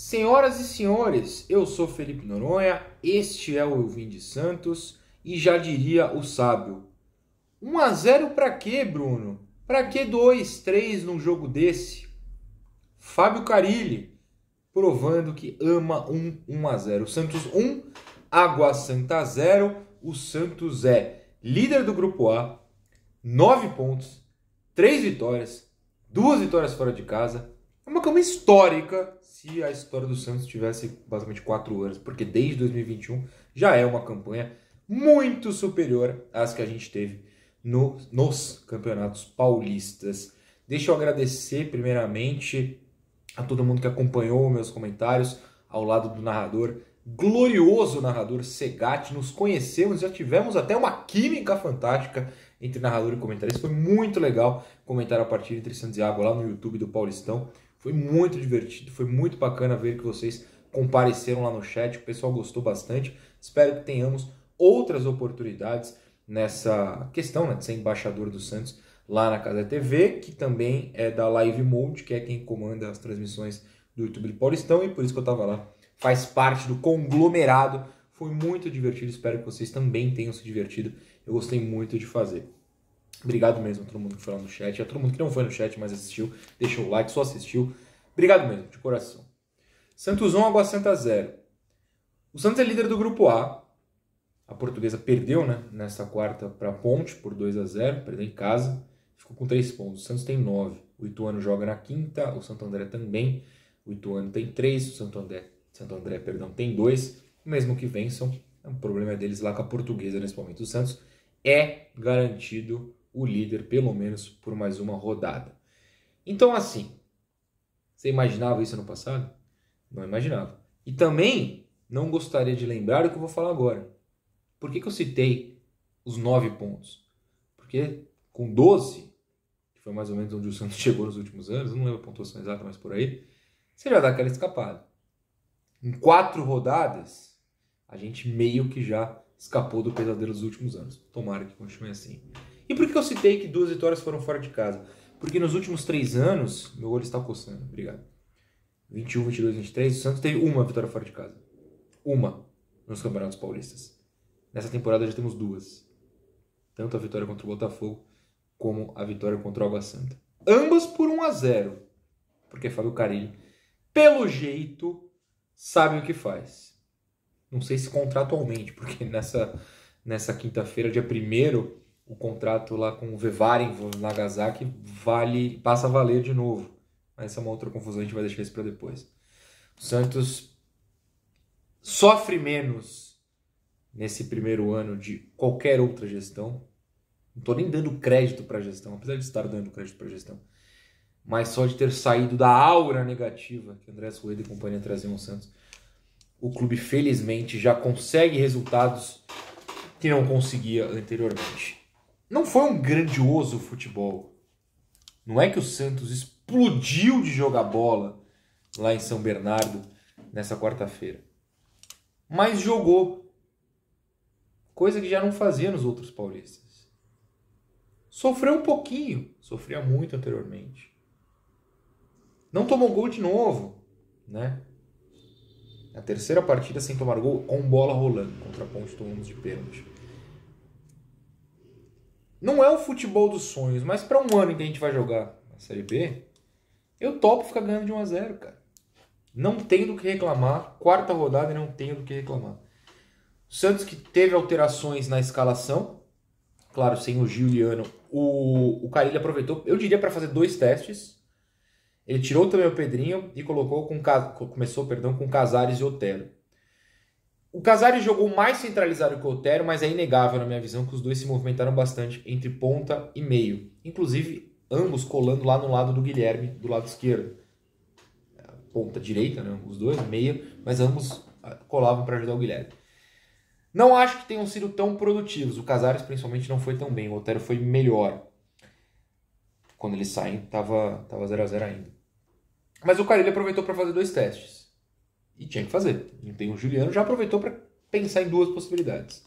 Senhoras e senhores, eu sou Felipe Noronha, este é o Elvim de Santos e já diria o sábio. 1 a 0 para quê, Bruno? Para que 2, 3 num jogo desse? Fábio Carilli provando que ama um 1 a 0. Santos 1, Água Santa 0. O Santos é líder do grupo A, 9 pontos, 3 vitórias, duas vitórias fora de casa é uma cama histórica se a história do Santos tivesse basicamente quatro anos, porque desde 2021 já é uma campanha muito superior às que a gente teve no, nos campeonatos paulistas. Deixa eu agradecer primeiramente a todo mundo que acompanhou meus comentários ao lado do narrador, glorioso narrador Segatti. Nos conhecemos, já tivemos até uma química fantástica entre narrador e comentarista. Foi muito legal comentar a partida entre Santos e Água lá no YouTube do Paulistão. Foi muito divertido, foi muito bacana ver que vocês compareceram lá no chat, o pessoal gostou bastante. Espero que tenhamos outras oportunidades nessa questão né, de ser embaixador do Santos lá na Casa TV, que também é da Live Mode, que é quem comanda as transmissões do YouTube do Paulistão, e por isso que eu estava lá. Faz parte do conglomerado. Foi muito divertido, espero que vocês também tenham se divertido. Eu gostei muito de fazer. Obrigado mesmo a todo mundo que foi lá no chat, a todo mundo que não foi no chat, mas assistiu, deixou o like, só assistiu. Obrigado mesmo, de coração. Santos 1, Água Santa 0. O Santos é líder do grupo A. A portuguesa perdeu né, nesta quarta para Ponte por 2 a 0 perdeu em casa, ficou com 3 pontos. O Santos tem 9. O Ituano joga na quinta, o Santo André também. O Ituano tem 3, o Santo André, Santo André perdão, tem 2. Mesmo que vençam, o é problema é deles lá com a portuguesa nesse momento. O Santos é garantido o líder, pelo menos por mais uma rodada. Então, assim, você imaginava isso no passado? Não imaginava. E também não gostaria de lembrar o que eu vou falar agora. Por que, que eu citei os nove pontos? Porque com 12, que foi mais ou menos onde o Santos chegou nos últimos anos, não lembro a pontuação exata, mas por aí, você já dá aquela escapada. Em quatro rodadas, a gente meio que já escapou do pesadelo dos últimos anos. Tomara que continue assim. E por que eu citei que duas vitórias foram fora de casa? Porque nos últimos três anos, meu olho está coçando, obrigado. 21, 22, 23, o Santos teve uma vitória fora de casa. Uma nos Campeonatos Paulistas. Nessa temporada já temos duas. Tanto a vitória contra o Botafogo como a vitória contra o Água Santa. Ambas por 1 a 0. Porque Fábio Carilli, pelo jeito, sabe o que faz. Não sei se contratualmente, porque nessa, nessa quinta-feira, dia 1 o contrato lá com o Vevaren Nagasaki vale, passa a valer de novo. Mas essa é uma outra confusão, a gente vai deixar isso para depois. O Santos sofre menos nesse primeiro ano de qualquer outra gestão. Não estou nem dando crédito para a gestão, apesar de estar dando crédito para a gestão. Mas só de ter saído da aura negativa que André Sueda e companhia traziam ao Santos, o clube felizmente já consegue resultados que não conseguia anteriormente não foi um grandioso futebol. Não é que o Santos explodiu de jogar bola lá em São Bernardo nessa quarta-feira. Mas jogou. Coisa que já não fazia nos outros paulistas. Sofreu um pouquinho, sofria muito anteriormente. Não tomou gol de novo, né? Na terceira partida sem tomar gol, com bola rolando contra a Ponte Tomamos de pênalti. Não é o futebol dos sonhos, mas para um ano em que a gente vai jogar a Série B, eu topo ficar ganhando de 1 a 0 cara. Não tem do que reclamar. Quarta rodada não tem do que reclamar. O Santos que teve alterações na escalação. Claro, sem o Giuliano. O, o Carilho aproveitou, eu diria, para fazer dois testes. Ele tirou também o Pedrinho e colocou com, começou perdão, com Casares e Otero. O Casares jogou mais centralizado que o Otero, mas é inegável, na minha visão, que os dois se movimentaram bastante entre ponta e meio. Inclusive, ambos colando lá no lado do Guilherme, do lado esquerdo. É, ponta direita, né? Os dois, meia, mas ambos ah, colavam para ajudar o Guilherme. Não acho que tenham sido tão produtivos. O Casares, principalmente, não foi tão bem. O Otero foi melhor. Quando eles saem, tava 0x0 a ainda. Mas o Carilho aproveitou para fazer dois testes. E tinha que fazer. Então o Juliano já aproveitou para pensar em duas possibilidades.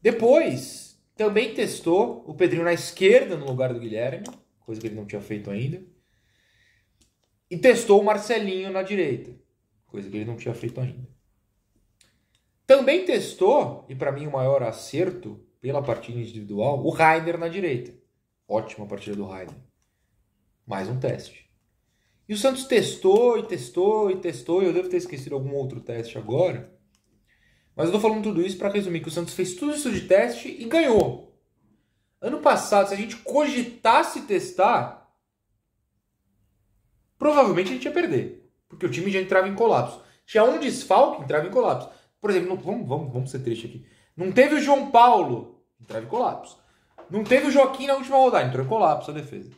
Depois, também testou o Pedrinho na esquerda no lugar do Guilherme, coisa que ele não tinha feito ainda. E testou o Marcelinho na direita, coisa que ele não tinha feito ainda. Também testou, e para mim o maior acerto pela partida individual, o Rainer na direita. Ótima partida do Rainer. Mais um teste. E o Santos testou e testou e testou, e eu devo ter esquecido algum outro teste agora. Mas eu tô falando tudo isso para resumir que o Santos fez tudo isso de teste e ganhou. Ano passado, se a gente cogitasse testar, provavelmente a gente ia perder, porque o time já entrava em colapso. Tinha é um desfalque, entrava em colapso. Por exemplo, não, vamos, vamos, vamos ser triste aqui. Não teve o João Paulo, entrava em colapso. Não teve o Joaquim na última rodada, entrou em colapso a defesa.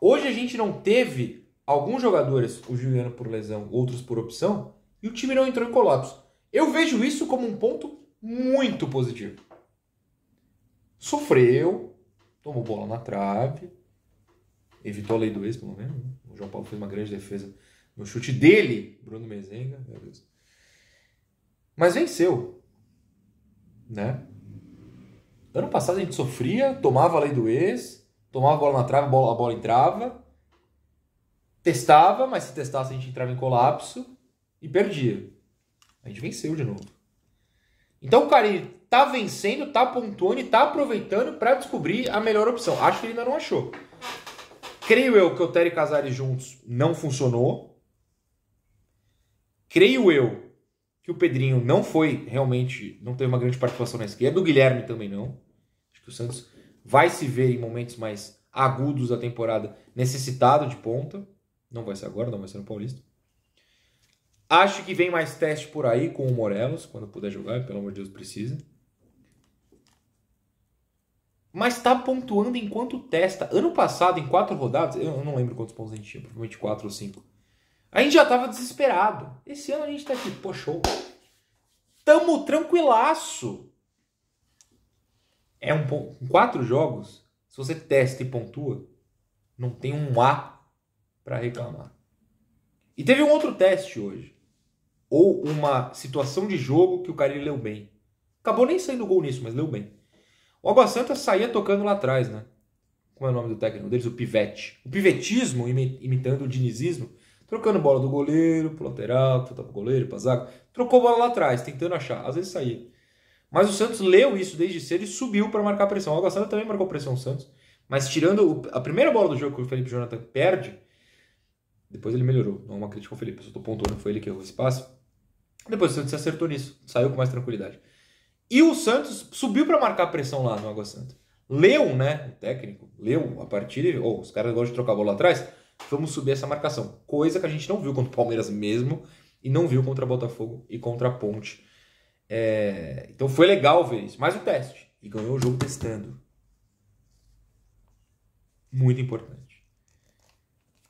Hoje a gente não teve alguns jogadores, o Juliano por lesão, outros por opção, e o time não entrou em colapso. Eu vejo isso como um ponto muito positivo. Sofreu, tomou bola na trave, evitou a lei do ex, pelo menos. Né? O João Paulo fez uma grande defesa no chute dele, Bruno Mezenga, meu Deus. Mas venceu, né? Ano passado a gente sofria, tomava a lei do ex, tomava a bola na trave, a bola entrava testava, mas se testasse a gente entrava em colapso e perdia. A gente venceu de novo. Então, cara, ele tá vencendo, tá pontuando e tá aproveitando para descobrir a melhor opção. Acho que ele ainda não achou. Creio eu que o Terry Casares juntos não funcionou. Creio eu que o Pedrinho não foi realmente, não teve uma grande participação na esquerda. O Guilherme também não. Acho que o Santos vai se ver em momentos mais agudos da temporada necessitado de ponta. Não vai ser agora, não vai ser no Paulista. Acho que vem mais teste por aí com o Morelos, quando puder jogar, pelo amor de Deus, precisa. Mas tá pontuando enquanto testa. Ano passado, em quatro rodadas, eu não lembro quantos pontos a gente tinha, provavelmente quatro ou cinco. A gente já tava desesperado. Esse ano a gente tá aqui, pô, show. Tamo tranquilaço. É um ponto. Em quatro jogos, se você testa e pontua, não tem um A para reclamar. E teve um outro teste hoje. Ou uma situação de jogo que o Carille leu bem. Acabou nem saindo gol nisso, mas leu bem. O Água Santa saía tocando lá atrás, né? Como é o nome do técnico deles? O Pivete. O pivetismo, imitando o dinizismo, trocando bola do goleiro pro lateral, pro goleiro, pra zaga. Trocou bola lá atrás, tentando achar. Às vezes saía. Mas o Santos leu isso desde cedo e subiu para marcar pressão. O Água Santa também marcou pressão o Santos. Mas tirando a primeira bola do jogo que o Felipe Jonathan perde, depois ele melhorou. Não é uma crítica ao Felipe, eu só tô pontuando, foi ele que errou o espaço. Depois o Santos se acertou nisso, saiu com mais tranquilidade. E o Santos subiu para marcar pressão lá no Água Santa. Leu, né, o técnico, leu a partida, ou oh, os caras gostam de trocar a bola atrás, vamos subir essa marcação. Coisa que a gente não viu contra o Palmeiras mesmo, e não viu contra o Botafogo e contra a Ponte. É... Então foi legal ver isso. Mais um teste. E ganhou o jogo testando. Muito importante.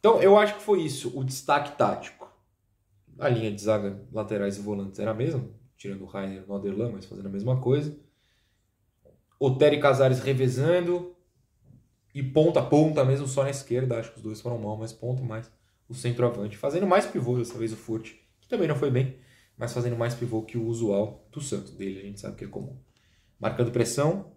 Então, eu acho que foi isso, o destaque tático. A linha de zaga, laterais e volantes era a mesma, tirando o Rainer e o Aderlan, mas fazendo a mesma coisa. Otero e Casares revezando, e ponta a ponta mesmo só na esquerda, acho que os dois foram mal, mas ponta mais o centroavante, fazendo mais pivô dessa vez o Furt, que também não foi bem, mas fazendo mais pivô que o usual do Santos dele, a gente sabe que é comum. Marcando pressão,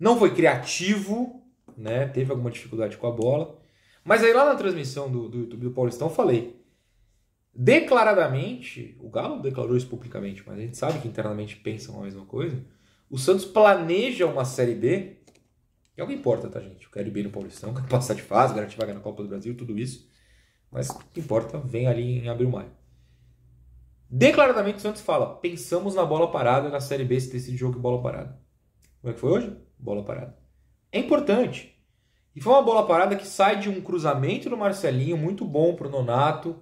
não foi criativo, né? Teve alguma dificuldade com a bola. Mas aí lá na transmissão do, do YouTube do Paulistão eu falei. Declaradamente, o Galo declarou isso publicamente, mas a gente sabe que internamente pensam a mesma coisa. O Santos planeja uma Série B, que é o que importa, tá, gente? Eu quero ir bem no Paulistão, quero passar de fase, garantir vaga na Copa do Brasil, tudo isso. Mas o que importa, vem ali em abril, maio. Declaradamente, o Santos fala: pensamos na bola parada, na Série B se decide jogo bola parada. Como é que foi hoje? Bola parada. É importante. E foi uma bola parada que sai de um cruzamento do Marcelinho, muito bom para o Nonato.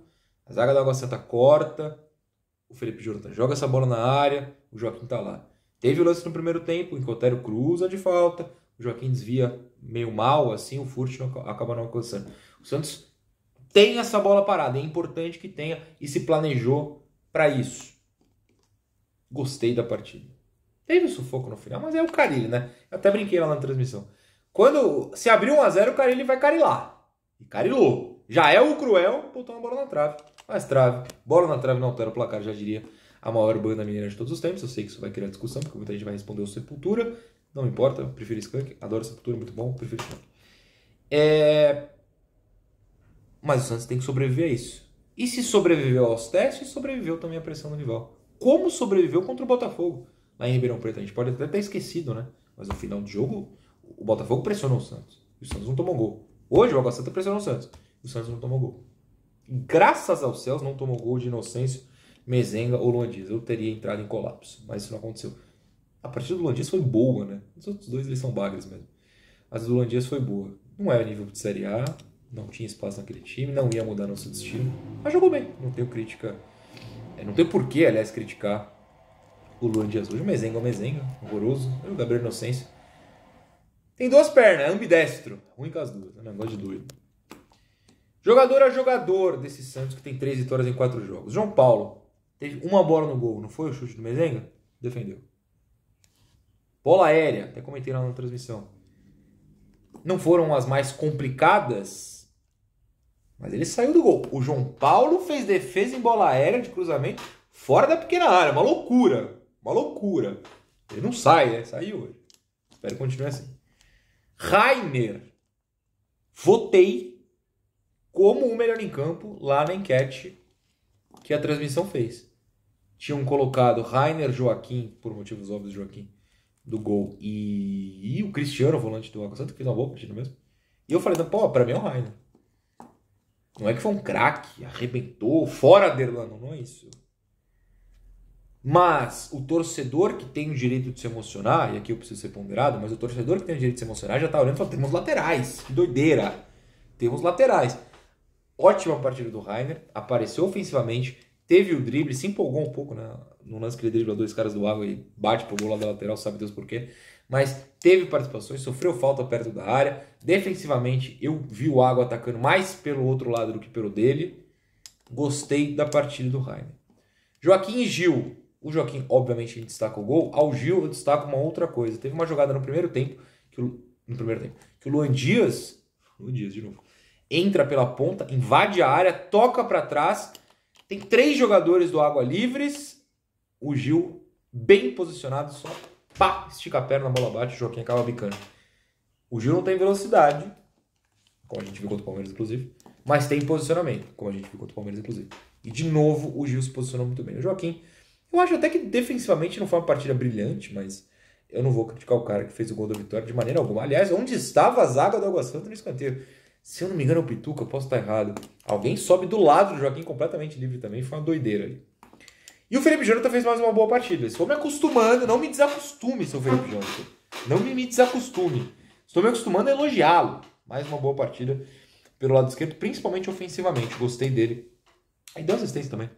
A zaga da Água Santa corta. O Felipe Jonathan tá- joga essa bola na área. O Joaquim está lá. Teve o lance no primeiro tempo, o Encotero cruza de falta. O Joaquim desvia meio mal, assim, o Furt não, acaba não alcançando. O Santos tem essa bola parada, é importante que tenha e se planejou para isso. Gostei da partida. Teve o sufoco no final, mas é o Carilho, né? Eu até brinquei lá na transmissão. Quando se abrir 1x0, o Carilli vai carilar. E carilou. Já é o Cruel, botou uma bola na trave. Mas trave. Bola na trave não altera o placar, já diria a maior banda mineira de todos os tempos. Eu sei que isso vai criar discussão, porque muita gente vai responder o Sepultura. Não importa, eu prefiro Skunk. Adoro Sepultura, muito bom, prefiro Skunk. É... Mas o Santos tem que sobreviver a isso. E se sobreviveu aos testes, sobreviveu também à pressão do rival. Como sobreviveu contra o Botafogo? Lá em Ribeirão Preto, a gente pode até ter esquecido, né? Mas no final do jogo, o Botafogo pressionou o Santos. E o Santos não tomou gol. Hoje o Água Santa pressionou o Santos. E o Santos não tomou gol. graças aos céus não tomou gol de Inocêncio, Mezenga ou Luan Dias. Eu teria entrado em colapso, mas isso não aconteceu. A partida do Luan Dias foi boa, né? Os outros dois eles são bagres mesmo. Mas do Luan Dias foi boa. Não era nível de Série A, não tinha espaço naquele time, não ia mudar nosso destino. Mas jogou bem. Não tenho crítica. É, não tenho porquê, aliás, criticar o Luan Dias hoje. O Mezenga é o Mezenga, horroroso. O Gabriel Inocêncio tem duas pernas, é ambidestro. Ruim com as duas, né? negócio de doido. Jogador a jogador desse Santos que tem três vitórias em quatro jogos. João Paulo teve uma bola no gol, não foi o chute do Mezenga? Defendeu. Bola aérea, até comentei lá na transmissão. Não foram as mais complicadas, mas ele saiu do gol. O João Paulo fez defesa em bola aérea de cruzamento fora da pequena área. Uma loucura. Uma loucura. Ele não sai, né? Saiu hoje. Espero que continue assim. Rainer, votei como o melhor em campo lá na enquete que a transmissão fez. Tinham colocado Rainer Joaquim, por motivos óbvios, Joaquim, do gol, e, e o Cristiano, o volante do Água Santa, que fez uma boa partida mesmo. E eu falei, não, pô, pra mim é o Rainer. Não é que foi um craque, arrebentou, fora dele, não, não é isso. Mas o torcedor que tem o direito de se emocionar, e aqui eu preciso ser ponderado, mas o torcedor que tem o direito de se emocionar já tá olhando e fala, temos laterais, que doideira. Temos laterais. Ótima partida do Rainer, apareceu ofensivamente, teve o drible, se empolgou um pouco né, no lance que ele dribla dois caras do água e bate pro gol lá da lateral, sabe Deus por quê. Mas teve participações, sofreu falta perto da área. Defensivamente, eu vi o água atacando mais pelo outro lado do que pelo dele. Gostei da partida do Rainer. Joaquim e Gil, o Joaquim, obviamente, ele destaca o gol. Ao Gil, eu destaco uma outra coisa. Teve uma jogada no primeiro tempo, que o, no primeiro tempo, que o Luan Dias, Luan Dias de novo, entra pela ponta, invade a área, toca para trás. Tem três jogadores do Água livres. O Gil, bem posicionado, só pá, estica a perna, a bola bate, o Joaquim acaba bicando. O Gil não tem velocidade, como a gente viu contra o Palmeiras, inclusive, mas tem posicionamento, como a gente viu contra o Palmeiras, inclusive. E de novo, o Gil se posicionou muito bem. O Joaquim eu acho até que defensivamente não foi uma partida brilhante, mas eu não vou criticar o cara que fez o gol da vitória de maneira alguma. Aliás, onde estava a zaga do Água Santa no escanteio? Se eu não me engano, é o Pituca, eu posso estar errado. Alguém sobe do lado do Joaquim completamente livre também, foi uma doideira ali. E o Felipe Jonathan fez mais uma boa partida. Estou me acostumando, não me desacostume, seu Felipe Jonathan. Não me desacostume. Estou me acostumando a elogiá-lo. Mais uma boa partida pelo lado esquerdo, principalmente ofensivamente. Gostei dele. E deu assistência também.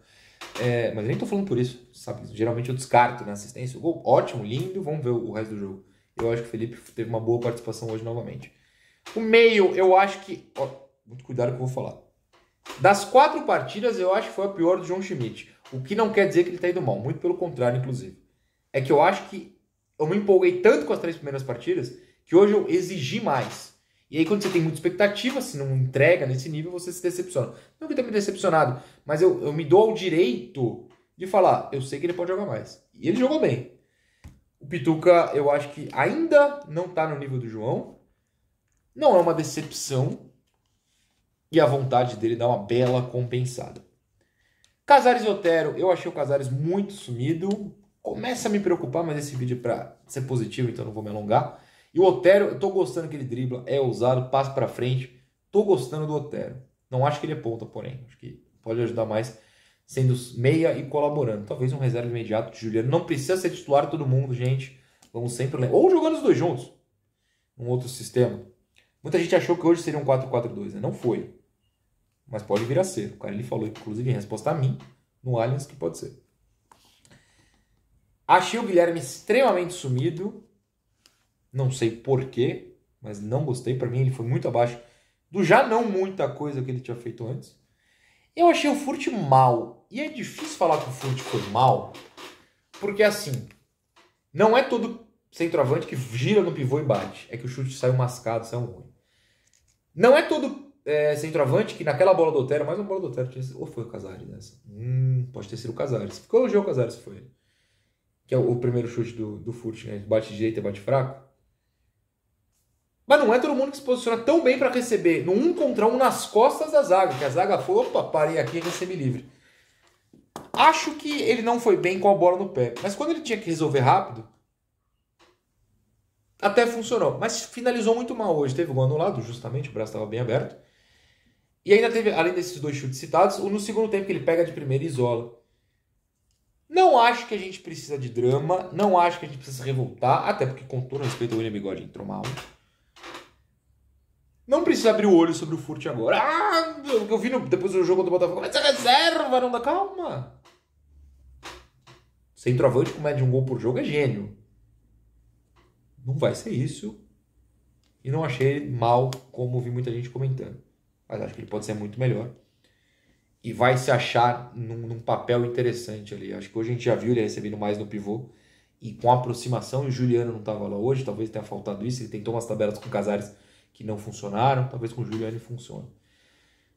É, mas eu nem tô falando por isso, sabe? Geralmente eu descarto na né, assistência. O gol, ótimo, lindo, vamos ver o resto do jogo. Eu acho que o Felipe teve uma boa participação hoje novamente. O meio, eu acho que. Ó, muito cuidado que eu vou falar. Das quatro partidas, eu acho que foi a pior do João Schmidt. O que não quer dizer que ele tá indo mal, muito pelo contrário, inclusive. É que eu acho que eu me empolguei tanto com as três primeiras partidas que hoje eu exigi mais. E aí, quando você tem muita expectativa, se não entrega nesse nível, você se decepciona. Não que eu tenha me decepcionado, mas eu, eu me dou ao direito de falar, eu sei que ele pode jogar mais. E ele jogou bem. O Pituca, eu acho que ainda não está no nível do João. Não é uma decepção. E a vontade dele dá uma bela compensada. Casares Otero, eu achei o Casares muito sumido. Começa a me preocupar, mas esse vídeo é para ser positivo, então não vou me alongar. E o Otero, eu tô gostando que ele dribla, é ousado, passa para frente. Tô gostando do Otero. Não acho que ele é ponta, porém. Acho que pode ajudar mais sendo meia e colaborando. Talvez um reserva imediato de Juliano. Não precisa ser titular todo mundo, gente. Vamos sempre lembrar. Ou jogando os dois juntos. Um outro sistema. Muita gente achou que hoje seria um 4-4-2, né? Não foi. Mas pode vir a ser. O cara ele falou, inclusive, em resposta a mim, no Allianz, que pode ser. Achei o Guilherme extremamente sumido. Não sei porquê, mas não gostei. Para mim, ele foi muito abaixo do já não muita coisa que ele tinha feito antes. Eu achei o Furt mal. E é difícil falar que o Furt foi mal, porque assim, não é todo centroavante que gira no pivô e bate. É que o chute saiu mascado, saiu ruim. Não é todo é, centroavante que naquela bola do Otero, mais uma bola do Otero, tinha... ou foi o Casares nessa? Hum, pode ter sido o Casares. Ficou elogiou é o Casares, foi ele. Que é o, primeiro chute do, do Furt, né? Bate direito e bate fraco. Mas não é todo mundo que se posiciona tão bem para receber. No um contra um nas costas da zaga, que a zaga foi, opa, parei aqui e recebi livre. Acho que ele não foi bem com a bola no pé. Mas quando ele tinha que resolver rápido, até funcionou. Mas finalizou muito mal hoje. Teve um anulado, justamente, o braço estava bem aberto. E ainda teve, além desses dois chutes citados, o no segundo tempo que ele pega de primeira e isola. Não acho que a gente precisa de drama, não acho que a gente precisa se revoltar, até porque, com todo respeito, o William Bigode entrou mal. Não precisa abrir o olho sobre o Furt agora. Ah, eu vi no, depois do jogo do Botafogo. Mas é reserva, não dá calma. Centroavante com média de um gol por jogo é gênio. Não vai ser isso. E não achei mal, como vi muita gente comentando. Mas acho que ele pode ser muito melhor. E vai se achar num, num papel interessante ali. Acho que hoje a gente já viu ele recebendo mais no pivô. E com aproximação, e o Juliano não estava lá hoje, talvez tenha faltado isso. Ele tentou umas tabelas com Casares que não funcionaram, talvez com o Juliane funcione.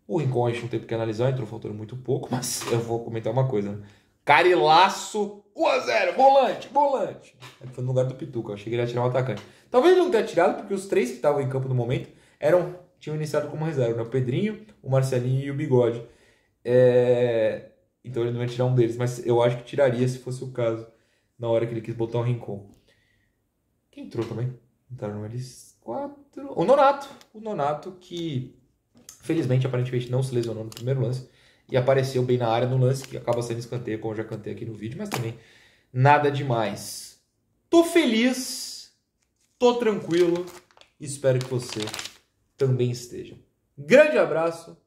O Rincon a gente não teve que analisar, entrou faltando muito pouco, mas eu vou comentar uma coisa. Né? Carilaço, 1x0, volante, volante. Ele foi no lugar do Pituca, eu achei que ele ia tirar o atacante. Talvez ele não tenha tirado, porque os três que estavam em campo no momento eram tinham iniciado como reserva, né? o Pedrinho, o Marcelinho e o Bigode. É... Então ele não ia tirar um deles, mas eu acho que tiraria se fosse o caso, na hora que ele quis botar o Rincon. Quem entrou também? Entraram eles quatro. O Nonato. O Nonato que, felizmente, aparentemente não se lesionou no primeiro lance e apareceu bem na área no lance, que acaba sendo escanteio, como eu já cantei aqui no vídeo, mas também nada demais. Tô feliz, tô tranquilo, espero que você também esteja. Grande abraço